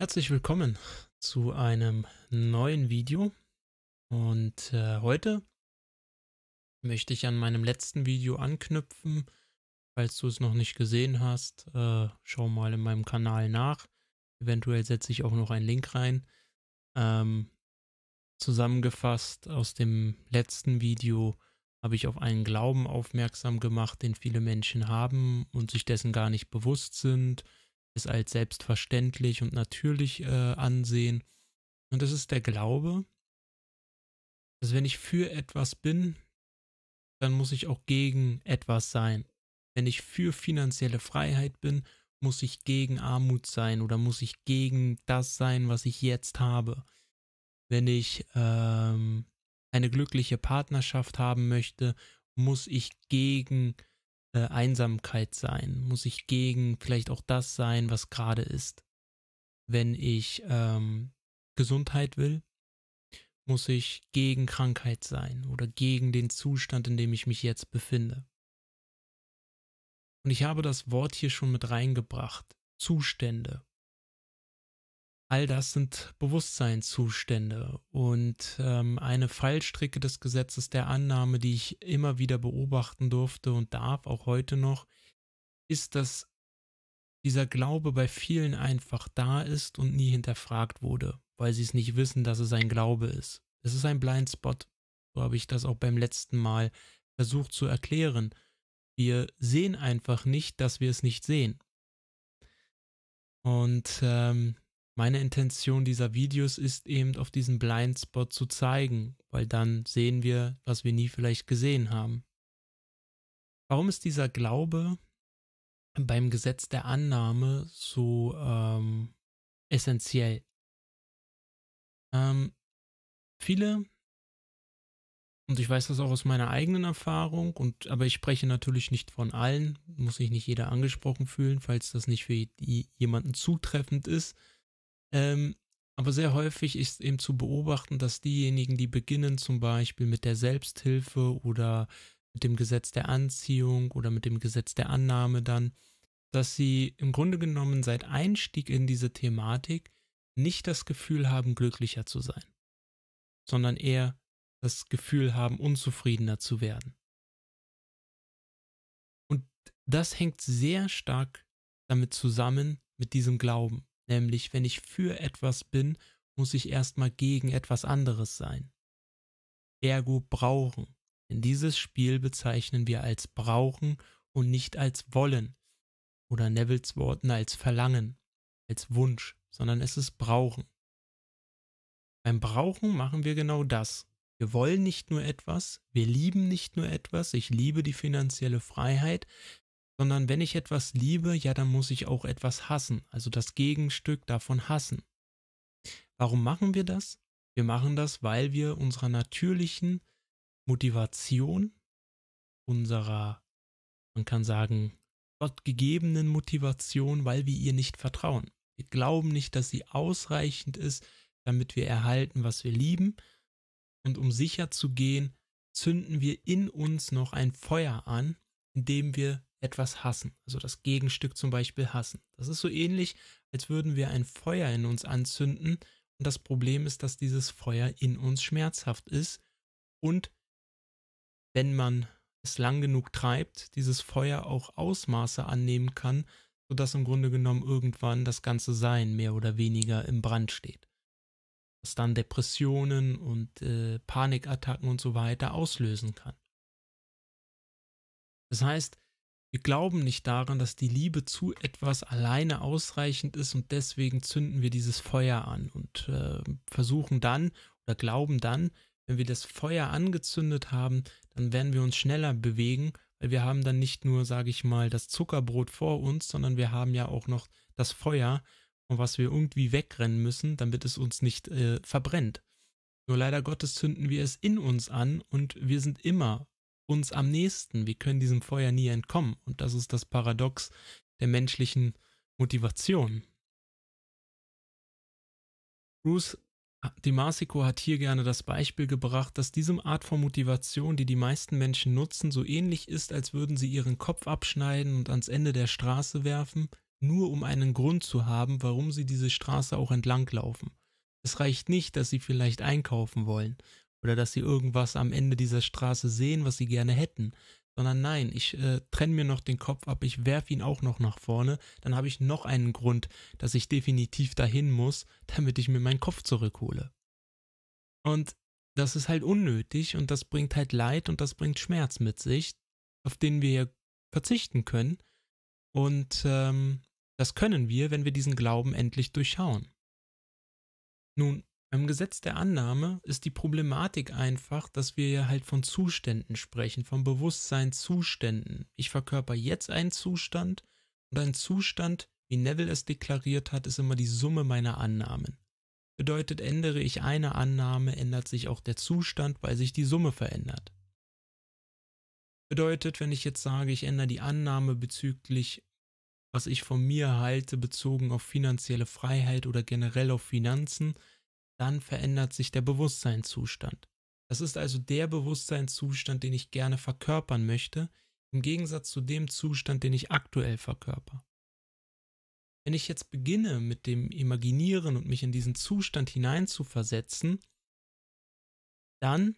Herzlich willkommen zu einem neuen Video und äh, heute möchte ich an meinem letzten Video anknüpfen. Falls du es noch nicht gesehen hast, äh, schau mal in meinem Kanal nach. Eventuell setze ich auch noch einen Link rein. Ähm, zusammengefasst aus dem letzten Video habe ich auf einen Glauben aufmerksam gemacht, den viele Menschen haben und sich dessen gar nicht bewusst sind es als selbstverständlich und natürlich äh, ansehen. Und das ist der Glaube, dass wenn ich für etwas bin, dann muss ich auch gegen etwas sein. Wenn ich für finanzielle Freiheit bin, muss ich gegen Armut sein oder muss ich gegen das sein, was ich jetzt habe. Wenn ich ähm, eine glückliche Partnerschaft haben möchte, muss ich gegen äh, äh, Einsamkeit sein? Muss ich gegen vielleicht auch das sein, was gerade ist? Wenn ich ähm, Gesundheit will, muss ich gegen Krankheit sein oder gegen den Zustand, in dem ich mich jetzt befinde. Und ich habe das Wort hier schon mit reingebracht. Zustände. All das sind Bewusstseinszustände und ähm, eine Fallstricke des Gesetzes der Annahme, die ich immer wieder beobachten durfte und darf, auch heute noch, ist, dass dieser Glaube bei vielen einfach da ist und nie hinterfragt wurde, weil sie es nicht wissen, dass es ein Glaube ist. Es ist ein Blindspot. So habe ich das auch beim letzten Mal versucht zu erklären. Wir sehen einfach nicht, dass wir es nicht sehen. Und ähm, meine Intention dieser Videos ist eben auf diesen Blindspot zu zeigen, weil dann sehen wir, was wir nie vielleicht gesehen haben. Warum ist dieser Glaube beim Gesetz der Annahme so ähm, essentiell? Ähm, viele, und ich weiß das auch aus meiner eigenen Erfahrung, und aber ich spreche natürlich nicht von allen, muss sich nicht jeder angesprochen fühlen, falls das nicht für jemanden zutreffend ist ähm, aber sehr häufig ist eben zu beobachten, dass diejenigen, die beginnen zum Beispiel mit der Selbsthilfe oder mit dem Gesetz der Anziehung oder mit dem Gesetz der Annahme dann, dass sie im Grunde genommen seit Einstieg in diese Thematik nicht das Gefühl haben, glücklicher zu sein, sondern eher das Gefühl haben, unzufriedener zu werden. Und das hängt sehr stark damit zusammen mit diesem Glauben. Nämlich, wenn ich für etwas bin, muss ich erstmal gegen etwas anderes sein. Ergo brauchen. Denn dieses Spiel bezeichnen wir als brauchen und nicht als wollen. Oder Nevils Worten als verlangen, als Wunsch, sondern es ist brauchen. Beim Brauchen machen wir genau das. Wir wollen nicht nur etwas, wir lieben nicht nur etwas, ich liebe die finanzielle Freiheit, sondern wenn ich etwas liebe, ja, dann muss ich auch etwas hassen, also das Gegenstück davon hassen. Warum machen wir das? Wir machen das, weil wir unserer natürlichen Motivation, unserer, man kann sagen, gottgegebenen Motivation, weil wir ihr nicht vertrauen. Wir glauben nicht, dass sie ausreichend ist, damit wir erhalten, was wir lieben. Und um sicher zu gehen, zünden wir in uns noch ein Feuer an, indem wir etwas hassen, also das Gegenstück zum Beispiel hassen. Das ist so ähnlich, als würden wir ein Feuer in uns anzünden und das Problem ist, dass dieses Feuer in uns schmerzhaft ist und wenn man es lang genug treibt, dieses Feuer auch Ausmaße annehmen kann, sodass im Grunde genommen irgendwann das ganze Sein mehr oder weniger im Brand steht. Was dann Depressionen und äh, Panikattacken und so weiter auslösen kann. Das heißt, wir glauben nicht daran, dass die Liebe zu etwas alleine ausreichend ist und deswegen zünden wir dieses Feuer an und äh, versuchen dann oder glauben dann, wenn wir das Feuer angezündet haben, dann werden wir uns schneller bewegen, weil wir haben dann nicht nur, sage ich mal, das Zuckerbrot vor uns, sondern wir haben ja auch noch das Feuer, von was wir irgendwie wegrennen müssen, damit es uns nicht äh, verbrennt. Nur leider Gottes zünden wir es in uns an und wir sind immer uns am nächsten. Wir können diesem Feuer nie entkommen. Und das ist das Paradox der menschlichen Motivation. Bruce ah, DiMasico hat hier gerne das Beispiel gebracht, dass diese Art von Motivation, die die meisten Menschen nutzen, so ähnlich ist, als würden sie ihren Kopf abschneiden und ans Ende der Straße werfen, nur um einen Grund zu haben, warum sie diese Straße auch entlang laufen. Es reicht nicht, dass sie vielleicht einkaufen wollen oder dass sie irgendwas am Ende dieser Straße sehen, was sie gerne hätten. Sondern nein, ich äh, trenne mir noch den Kopf ab, ich werfe ihn auch noch nach vorne, dann habe ich noch einen Grund, dass ich definitiv dahin muss, damit ich mir meinen Kopf zurückhole. Und das ist halt unnötig und das bringt halt Leid und das bringt Schmerz mit sich, auf den wir verzichten können. Und ähm, das können wir, wenn wir diesen Glauben endlich durchschauen. Nun, beim Gesetz der Annahme ist die Problematik einfach, dass wir ja halt von Zuständen sprechen, von Bewusstseinszuständen. Ich verkörper jetzt einen Zustand und ein Zustand, wie Neville es deklariert hat, ist immer die Summe meiner Annahmen. Bedeutet, ändere ich eine Annahme, ändert sich auch der Zustand, weil sich die Summe verändert. Bedeutet, wenn ich jetzt sage, ich ändere die Annahme bezüglich, was ich von mir halte, bezogen auf finanzielle Freiheit oder generell auf Finanzen, dann verändert sich der Bewusstseinszustand. Das ist also der Bewusstseinszustand, den ich gerne verkörpern möchte, im Gegensatz zu dem Zustand, den ich aktuell verkörper. Wenn ich jetzt beginne mit dem Imaginieren und mich in diesen Zustand hineinzuversetzen, dann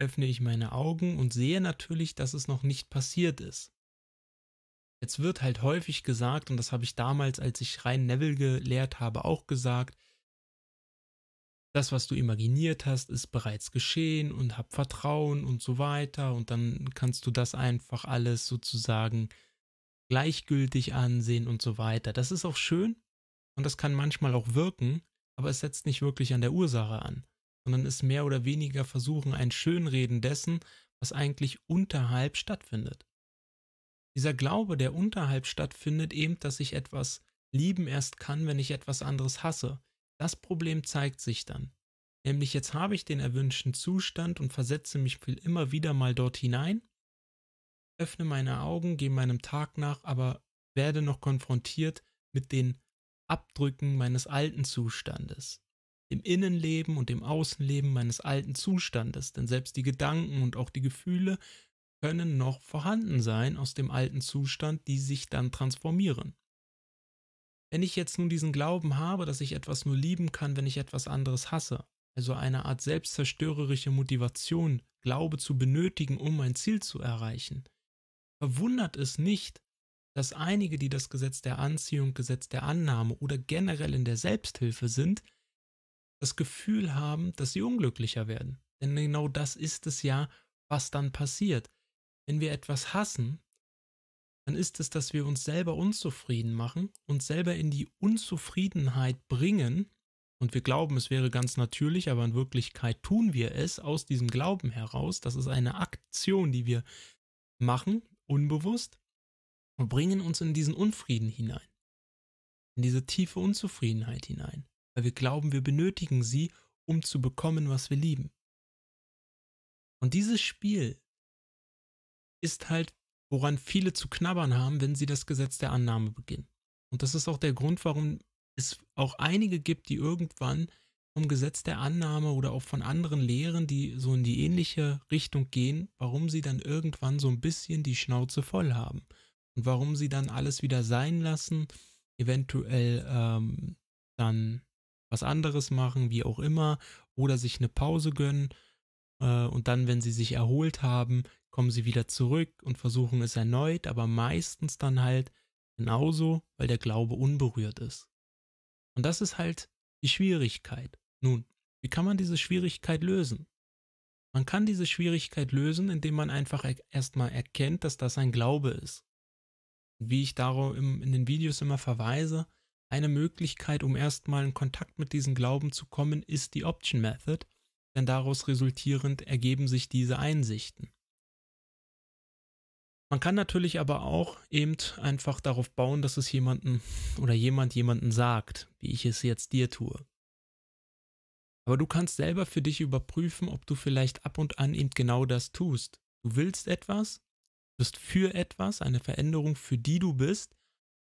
öffne ich meine Augen und sehe natürlich, dass es noch nicht passiert ist. Jetzt wird halt häufig gesagt, und das habe ich damals, als ich rein Neville gelehrt habe, auch gesagt, das, was du imaginiert hast, ist bereits geschehen und hab Vertrauen und so weiter. Und dann kannst du das einfach alles sozusagen gleichgültig ansehen und so weiter. Das ist auch schön und das kann manchmal auch wirken, aber es setzt nicht wirklich an der Ursache an, sondern ist mehr oder weniger versuchen, ein Schönreden dessen, was eigentlich unterhalb stattfindet. Dieser Glaube, der unterhalb stattfindet, eben, dass ich etwas lieben erst kann, wenn ich etwas anderes hasse das Problem zeigt sich dann. Nämlich jetzt habe ich den erwünschten Zustand und versetze mich immer wieder mal dort hinein, öffne meine Augen, gehe meinem Tag nach, aber werde noch konfrontiert mit den Abdrücken meines alten Zustandes, dem Innenleben und dem Außenleben meines alten Zustandes, denn selbst die Gedanken und auch die Gefühle können noch vorhanden sein aus dem alten Zustand, die sich dann transformieren. Wenn ich jetzt nun diesen Glauben habe, dass ich etwas nur lieben kann, wenn ich etwas anderes hasse, also eine Art selbstzerstörerische Motivation, Glaube zu benötigen, um mein Ziel zu erreichen, verwundert es nicht, dass einige, die das Gesetz der Anziehung, Gesetz der Annahme oder generell in der Selbsthilfe sind, das Gefühl haben, dass sie unglücklicher werden. Denn genau das ist es ja, was dann passiert. Wenn wir etwas hassen, dann ist es, dass wir uns selber unzufrieden machen, uns selber in die Unzufriedenheit bringen und wir glauben, es wäre ganz natürlich, aber in Wirklichkeit tun wir es aus diesem Glauben heraus. Das ist eine Aktion, die wir machen, unbewusst, und bringen uns in diesen Unfrieden hinein, in diese tiefe Unzufriedenheit hinein, weil wir glauben, wir benötigen sie, um zu bekommen, was wir lieben. Und dieses Spiel ist halt woran viele zu knabbern haben, wenn sie das Gesetz der Annahme beginnen. Und das ist auch der Grund, warum es auch einige gibt, die irgendwann vom Gesetz der Annahme oder auch von anderen Lehren, die so in die ähnliche Richtung gehen, warum sie dann irgendwann so ein bisschen die Schnauze voll haben und warum sie dann alles wieder sein lassen, eventuell ähm, dann was anderes machen, wie auch immer, oder sich eine Pause gönnen äh, und dann, wenn sie sich erholt haben, kommen sie wieder zurück und versuchen es erneut, aber meistens dann halt genauso, weil der Glaube unberührt ist. Und das ist halt die Schwierigkeit. Nun, wie kann man diese Schwierigkeit lösen? Man kann diese Schwierigkeit lösen, indem man einfach erstmal erkennt, dass das ein Glaube ist. wie ich darauf in den Videos immer verweise, eine Möglichkeit, um erstmal in Kontakt mit diesem Glauben zu kommen, ist die Option Method, denn daraus resultierend ergeben sich diese Einsichten. Man kann natürlich aber auch eben einfach darauf bauen, dass es jemanden oder jemand jemanden sagt, wie ich es jetzt dir tue. Aber du kannst selber für dich überprüfen, ob du vielleicht ab und an eben genau das tust. Du willst etwas, bist für etwas, eine Veränderung, für die du bist,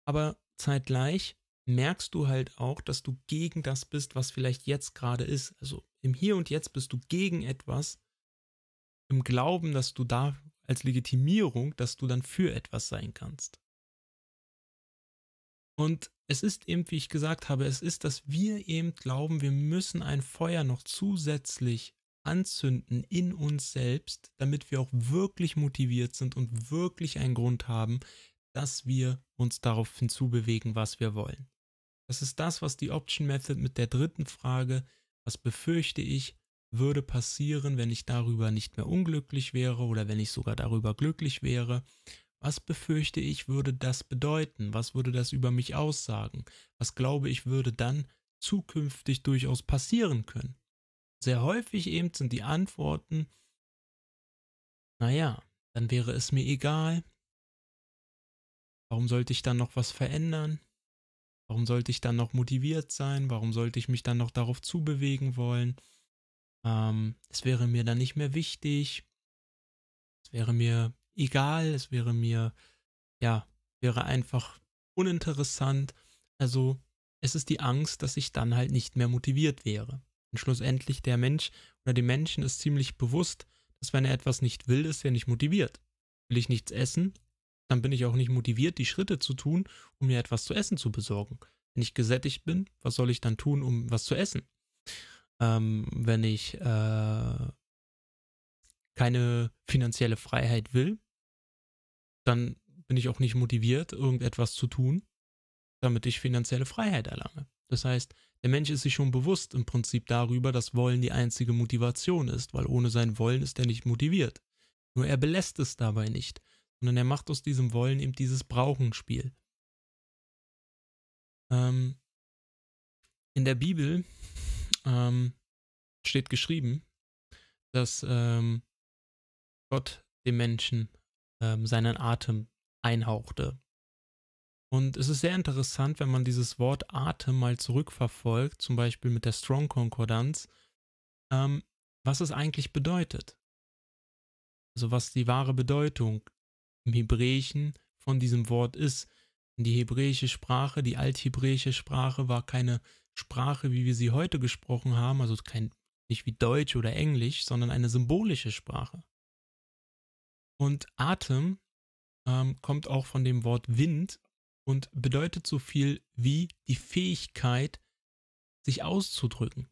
aber zeitgleich merkst du halt auch, dass du gegen das bist, was vielleicht jetzt gerade ist. Also im Hier und Jetzt bist du gegen etwas, im Glauben, dass du da als Legitimierung, dass du dann für etwas sein kannst. Und es ist eben, wie ich gesagt habe, es ist, dass wir eben glauben, wir müssen ein Feuer noch zusätzlich anzünden in uns selbst, damit wir auch wirklich motiviert sind und wirklich einen Grund haben, dass wir uns darauf hinzubewegen, was wir wollen. Das ist das, was die Option Method mit der dritten Frage, was befürchte ich, würde passieren, wenn ich darüber nicht mehr unglücklich wäre oder wenn ich sogar darüber glücklich wäre? Was befürchte ich, würde das bedeuten? Was würde das über mich aussagen? Was glaube ich, würde dann zukünftig durchaus passieren können? Sehr häufig eben sind die Antworten, naja, dann wäre es mir egal. Warum sollte ich dann noch was verändern? Warum sollte ich dann noch motiviert sein? Warum sollte ich mich dann noch darauf zubewegen wollen? Ähm, es wäre mir dann nicht mehr wichtig. Es wäre mir egal. Es wäre mir, ja, wäre einfach uninteressant. Also es ist die Angst, dass ich dann halt nicht mehr motiviert wäre. Und schlussendlich der Mensch oder dem Menschen ist ziemlich bewusst, dass wenn er etwas nicht will, ist er nicht motiviert. Will ich nichts essen, dann bin ich auch nicht motiviert, die Schritte zu tun, um mir etwas zu essen zu besorgen. Wenn ich gesättigt bin, was soll ich dann tun, um was zu essen? ähm, wenn ich äh, keine finanzielle Freiheit will, dann bin ich auch nicht motiviert, irgendetwas zu tun, damit ich finanzielle Freiheit erlange. Das heißt, der Mensch ist sich schon bewusst im Prinzip darüber, dass Wollen die einzige Motivation ist, weil ohne sein Wollen ist er nicht motiviert. Nur er belässt es dabei nicht, sondern er macht aus diesem Wollen eben dieses Brauchenspiel. Ähm, in der Bibel ähm, steht geschrieben, dass ähm, Gott dem Menschen ähm, seinen Atem einhauchte. Und es ist sehr interessant, wenn man dieses Wort Atem mal zurückverfolgt, zum Beispiel mit der Strong-Konkordanz, ähm, was es eigentlich bedeutet. Also was die wahre Bedeutung im Hebräischen von diesem Wort ist. Die hebräische Sprache, die althebräische Sprache war keine Sprache, wie wir sie heute gesprochen haben, also kein, nicht wie Deutsch oder Englisch, sondern eine symbolische Sprache. Und Atem ähm, kommt auch von dem Wort Wind und bedeutet so viel wie die Fähigkeit, sich auszudrücken.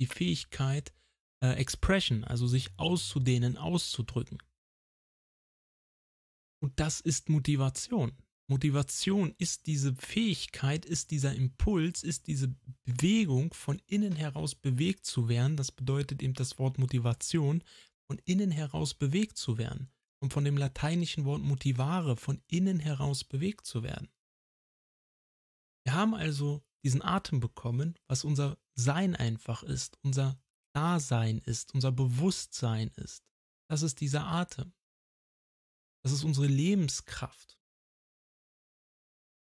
Die Fähigkeit, äh, Expression, also sich auszudehnen, auszudrücken. Und das ist Motivation. Motivation ist diese Fähigkeit, ist dieser Impuls, ist diese Bewegung, von innen heraus bewegt zu werden. Das bedeutet eben das Wort Motivation, von innen heraus bewegt zu werden. Und von dem lateinischen Wort motivare, von innen heraus bewegt zu werden. Wir haben also diesen Atem bekommen, was unser Sein einfach ist, unser Dasein ist, unser Bewusstsein ist. Das ist dieser Atem. Das ist unsere Lebenskraft.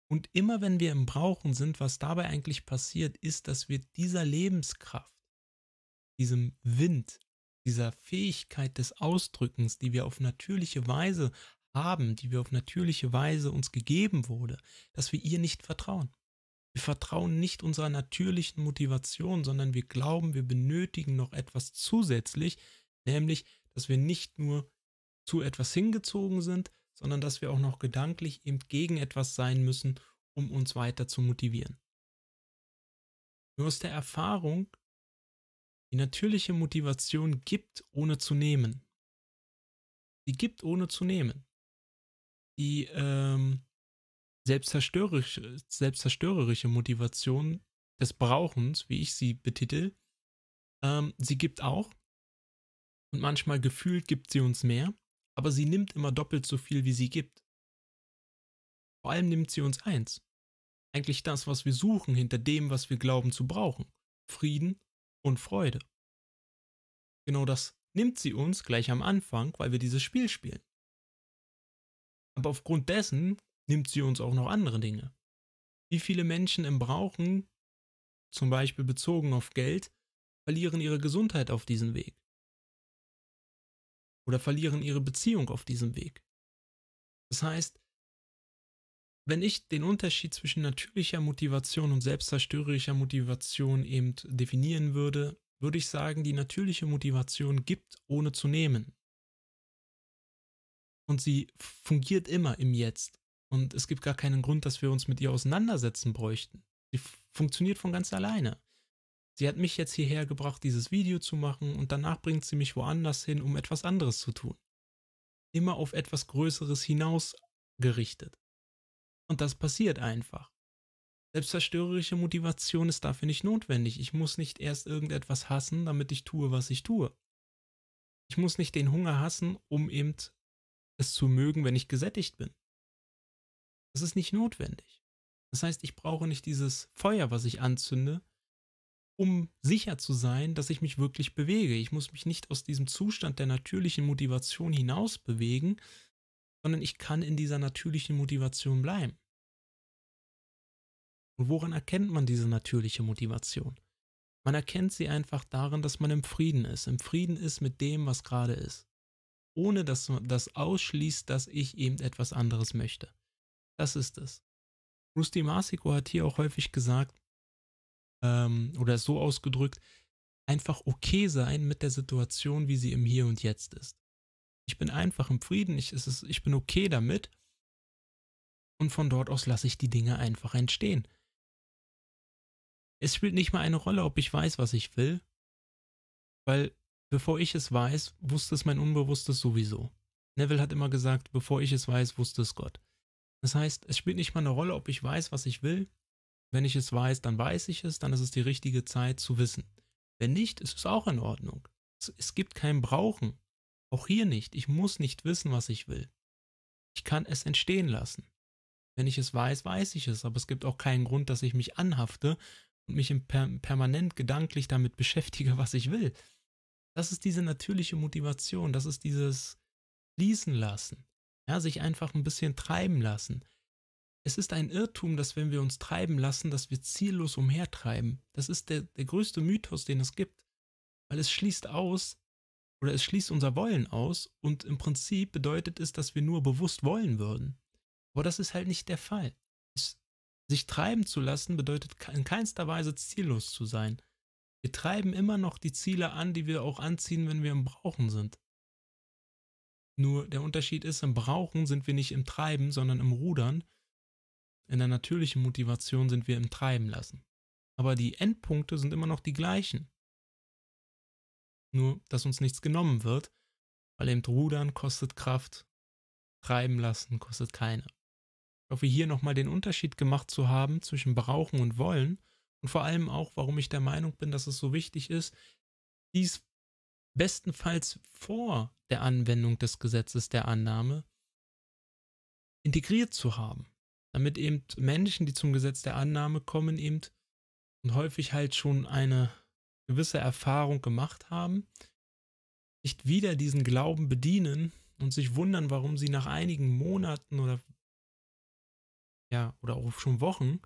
Und immer wenn wir im Brauchen sind, was dabei eigentlich passiert, ist, dass wir dieser Lebenskraft, diesem Wind, dieser Fähigkeit des Ausdrückens, die wir auf natürliche Weise haben, die wir auf natürliche Weise uns gegeben wurde, dass wir ihr nicht vertrauen. Wir vertrauen nicht unserer natürlichen Motivation, sondern wir glauben, wir benötigen noch etwas zusätzlich, nämlich, dass wir nicht nur zu etwas hingezogen sind, sondern dass wir auch noch gedanklich eben gegen etwas sein müssen, um uns weiter zu motivieren. Nur aus der Erfahrung, die natürliche Motivation gibt, ohne zu nehmen. Die gibt, ohne zu nehmen. Die ähm, selbstzerstörerische, selbstzerstörerische Motivation des Brauchens, wie ich sie betitel, ähm, sie gibt auch. Und manchmal gefühlt gibt sie uns mehr aber sie nimmt immer doppelt so viel, wie sie gibt. Vor allem nimmt sie uns eins. Eigentlich das, was wir suchen hinter dem, was wir glauben zu brauchen. Frieden und Freude. Genau das nimmt sie uns gleich am Anfang, weil wir dieses Spiel spielen. Aber aufgrund dessen nimmt sie uns auch noch andere Dinge. Wie viele Menschen im Brauchen, zum Beispiel bezogen auf Geld, verlieren ihre Gesundheit auf diesen Weg oder verlieren ihre Beziehung auf diesem Weg. Das heißt, wenn ich den Unterschied zwischen natürlicher Motivation und selbstzerstörerischer Motivation eben definieren würde, würde ich sagen, die natürliche Motivation gibt ohne zu nehmen. Und sie fungiert immer im Jetzt. Und es gibt gar keinen Grund, dass wir uns mit ihr auseinandersetzen bräuchten. Sie funktioniert von ganz alleine. Sie hat mich jetzt hierher gebracht, dieses Video zu machen und danach bringt sie mich woanders hin, um etwas anderes zu tun. Immer auf etwas Größeres hinaus gerichtet. Und das passiert einfach. Selbstzerstörerische Motivation ist dafür nicht notwendig. Ich muss nicht erst irgendetwas hassen, damit ich tue, was ich tue. Ich muss nicht den Hunger hassen, um eben es zu mögen, wenn ich gesättigt bin. Das ist nicht notwendig. Das heißt, ich brauche nicht dieses Feuer, was ich anzünde, um sicher zu sein, dass ich mich wirklich bewege. Ich muss mich nicht aus diesem Zustand der natürlichen Motivation hinaus bewegen, sondern ich kann in dieser natürlichen Motivation bleiben. Und woran erkennt man diese natürliche Motivation? Man erkennt sie einfach darin, dass man im Frieden ist, im Frieden ist mit dem, was gerade ist, ohne dass man das ausschließt, dass ich eben etwas anderes möchte. Das ist es. Rusty Masiko hat hier auch häufig gesagt, ähm, oder so ausgedrückt, einfach okay sein mit der Situation, wie sie im Hier und Jetzt ist. Ich bin einfach im Frieden, ich, es ist, ich bin okay damit und von dort aus lasse ich die Dinge einfach entstehen. Es spielt nicht mal eine Rolle, ob ich weiß, was ich will, weil bevor ich es weiß, wusste es mein Unbewusstes sowieso. Neville hat immer gesagt, bevor ich es weiß, wusste es Gott. Das heißt, es spielt nicht mal eine Rolle, ob ich weiß, was ich will, wenn ich es weiß, dann weiß ich es, dann ist es die richtige Zeit zu wissen. Wenn nicht, ist es auch in Ordnung. Es gibt kein Brauchen. Auch hier nicht. Ich muss nicht wissen, was ich will. Ich kann es entstehen lassen. Wenn ich es weiß, weiß ich es, aber es gibt auch keinen Grund, dass ich mich anhafte und mich permanent gedanklich damit beschäftige, was ich will. Das ist diese natürliche Motivation, das ist dieses Fließen lassen, ja, sich einfach ein bisschen treiben lassen. Es ist ein Irrtum, dass wenn wir uns treiben lassen, dass wir ziellos umhertreiben. Das ist der, der größte Mythos, den es gibt. Weil es schließt aus, oder es schließt unser Wollen aus und im Prinzip bedeutet es, dass wir nur bewusst wollen würden. Aber das ist halt nicht der Fall. Es, sich treiben zu lassen bedeutet in keinster Weise ziellos zu sein. Wir treiben immer noch die Ziele an, die wir auch anziehen, wenn wir im Brauchen sind. Nur der Unterschied ist, im Brauchen sind wir nicht im Treiben, sondern im Rudern in der natürlichen Motivation sind wir im Treiben lassen. Aber die Endpunkte sind immer noch die gleichen. Nur, dass uns nichts genommen wird, weil eben Rudern kostet Kraft, treiben lassen kostet keine. Ich hoffe, hier nochmal den Unterschied gemacht zu haben zwischen brauchen und wollen und vor allem auch, warum ich der Meinung bin, dass es so wichtig ist, dies bestenfalls vor der Anwendung des Gesetzes der Annahme integriert zu haben damit eben Menschen, die zum Gesetz der Annahme kommen, eben und häufig halt schon eine gewisse Erfahrung gemacht haben, nicht wieder diesen Glauben bedienen und sich wundern, warum sie nach einigen Monaten oder ja, oder auch schon Wochen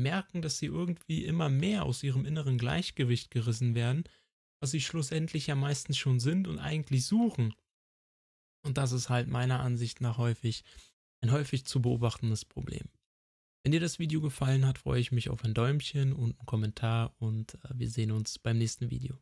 merken, dass sie irgendwie immer mehr aus ihrem inneren Gleichgewicht gerissen werden, was sie schlussendlich ja meistens schon sind und eigentlich suchen. Und das ist halt meiner Ansicht nach häufig ein häufig zu beobachtendes Problem. Wenn dir das Video gefallen hat, freue ich mich auf ein Däumchen und einen Kommentar und äh, wir sehen uns beim nächsten Video.